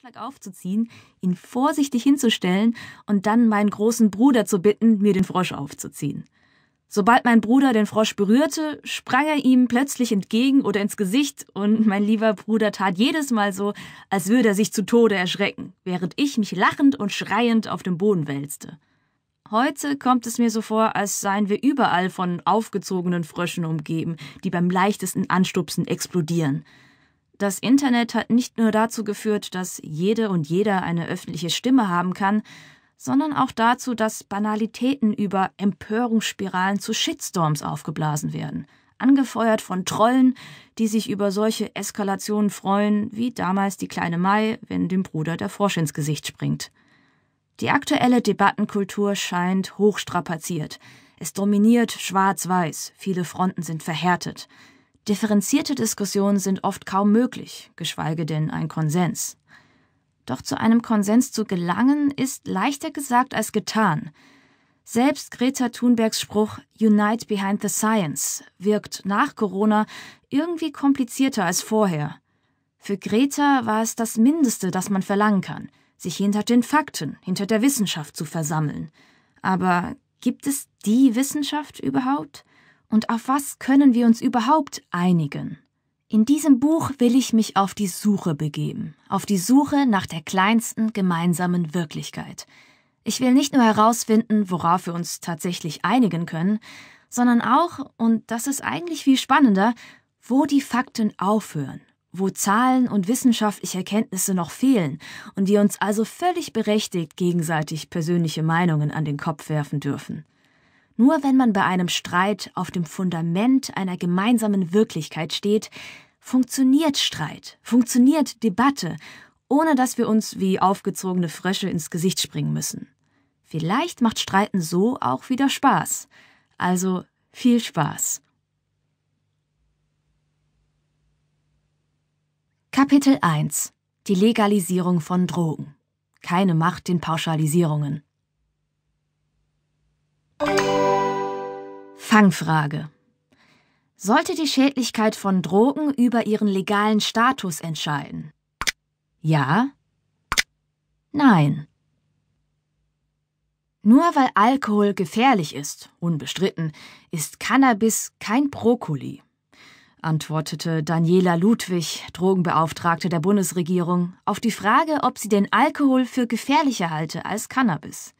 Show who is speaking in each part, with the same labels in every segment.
Speaker 1: Schlag aufzuziehen, ihn vorsichtig hinzustellen und dann meinen großen Bruder zu bitten, mir den Frosch aufzuziehen. Sobald mein Bruder den Frosch berührte, sprang er ihm plötzlich entgegen oder ins Gesicht, und mein lieber Bruder tat jedes Mal so, als würde er sich zu Tode erschrecken, während ich mich lachend und schreiend auf dem Boden wälzte. Heute kommt es mir so vor, als seien wir überall von aufgezogenen Fröschen umgeben, die beim leichtesten Anstupsen explodieren. Das Internet hat nicht nur dazu geführt, dass jede und jeder eine öffentliche Stimme haben kann, sondern auch dazu, dass Banalitäten über Empörungsspiralen zu Shitstorms aufgeblasen werden, angefeuert von Trollen, die sich über solche Eskalationen freuen, wie damals die kleine Mai, wenn dem Bruder der Frosch ins Gesicht springt. Die aktuelle Debattenkultur scheint hochstrapaziert. Es dominiert schwarz-weiß, viele Fronten sind verhärtet. Differenzierte Diskussionen sind oft kaum möglich, geschweige denn ein Konsens. Doch zu einem Konsens zu gelangen, ist leichter gesagt als getan. Selbst Greta Thunbergs Spruch Unite Behind the Science wirkt nach Corona irgendwie komplizierter als vorher. Für Greta war es das Mindeste, das man verlangen kann, sich hinter den Fakten, hinter der Wissenschaft zu versammeln. Aber gibt es die Wissenschaft überhaupt? und auf was können wir uns überhaupt einigen? In diesem Buch will ich mich auf die Suche begeben, auf die Suche nach der kleinsten gemeinsamen Wirklichkeit. Ich will nicht nur herausfinden, worauf wir uns tatsächlich einigen können, sondern auch, und das ist eigentlich viel spannender, wo die Fakten aufhören, wo Zahlen und wissenschaftliche Erkenntnisse noch fehlen und wir uns also völlig berechtigt gegenseitig persönliche Meinungen an den Kopf werfen dürfen. Nur wenn man bei einem Streit auf dem Fundament einer gemeinsamen Wirklichkeit steht, funktioniert Streit, funktioniert Debatte, ohne dass wir uns wie aufgezogene Frösche ins Gesicht springen müssen. Vielleicht macht Streiten so auch wieder Spaß. Also viel Spaß. Kapitel 1 Die Legalisierung von Drogen. Keine Macht den Pauschalisierungen. Fangfrage. Sollte die Schädlichkeit von Drogen über ihren legalen Status entscheiden? Ja? Nein. Nur weil Alkohol gefährlich ist, unbestritten, ist Cannabis kein Brokkoli, antwortete Daniela Ludwig, Drogenbeauftragte der Bundesregierung, auf die Frage, ob sie den Alkohol für gefährlicher halte als Cannabis.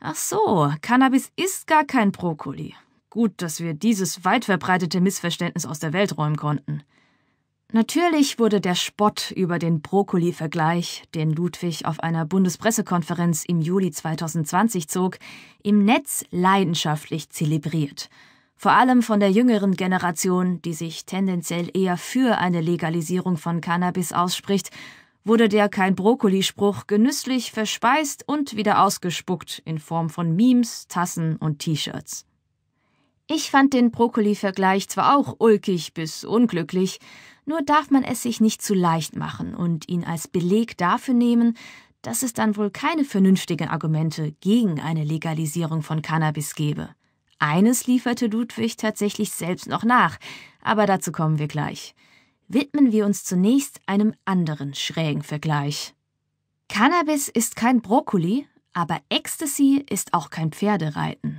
Speaker 1: Ach so, Cannabis ist gar kein Brokkoli, Gut, dass wir dieses weit verbreitete Missverständnis aus der Welt räumen konnten. Natürlich wurde der Spott über den Brokkoli-Vergleich, den Ludwig auf einer Bundespressekonferenz im Juli 2020 zog, im Netz leidenschaftlich zelebriert. Vor allem von der jüngeren Generation, die sich tendenziell eher für eine Legalisierung von Cannabis ausspricht, wurde der kein Brokkoli-Spruch genüsslich verspeist und wieder ausgespuckt in Form von Memes, Tassen und T-Shirts. Ich fand den Brokkoli-Vergleich zwar auch ulkig bis unglücklich, nur darf man es sich nicht zu leicht machen und ihn als Beleg dafür nehmen, dass es dann wohl keine vernünftigen Argumente gegen eine Legalisierung von Cannabis gebe. Eines lieferte Ludwig tatsächlich selbst noch nach, aber dazu kommen wir gleich. Widmen wir uns zunächst einem anderen schrägen Vergleich. Cannabis ist kein Brokkoli, aber Ecstasy ist auch kein Pferdereiten.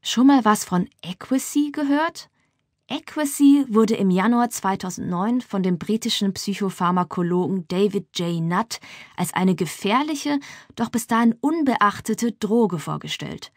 Speaker 1: Schon mal was von Equacy gehört? Equacy wurde im Januar 2009 von dem britischen Psychopharmakologen David J. Nutt als eine gefährliche, doch bis dahin unbeachtete Droge vorgestellt.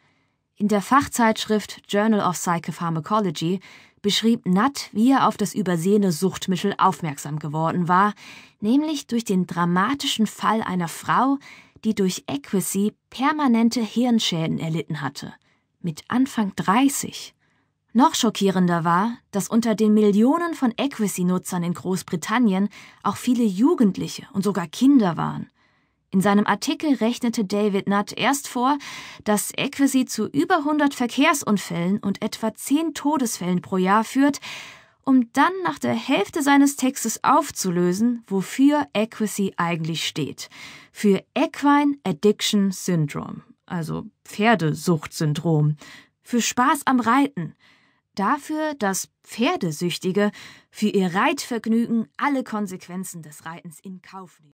Speaker 1: In der Fachzeitschrift Journal of Psychopharmacology beschrieb Nutt, wie er auf das übersehene Suchtmittel aufmerksam geworden war, nämlich durch den dramatischen Fall einer Frau, die durch Equacy permanente Hirnschäden erlitten hatte – mit Anfang 30. Noch schockierender war, dass unter den Millionen von Equity-Nutzern in Großbritannien auch viele Jugendliche und sogar Kinder waren. In seinem Artikel rechnete David Nutt erst vor, dass Equity zu über 100 Verkehrsunfällen und etwa 10 Todesfällen pro Jahr führt, um dann nach der Hälfte seines Textes aufzulösen, wofür Equity eigentlich steht. Für Equine Addiction Syndrome also Pferdesuchtsyndrom, für Spaß am Reiten, dafür, dass Pferdesüchtige für ihr Reitvergnügen alle Konsequenzen des Reitens in Kauf nehmen.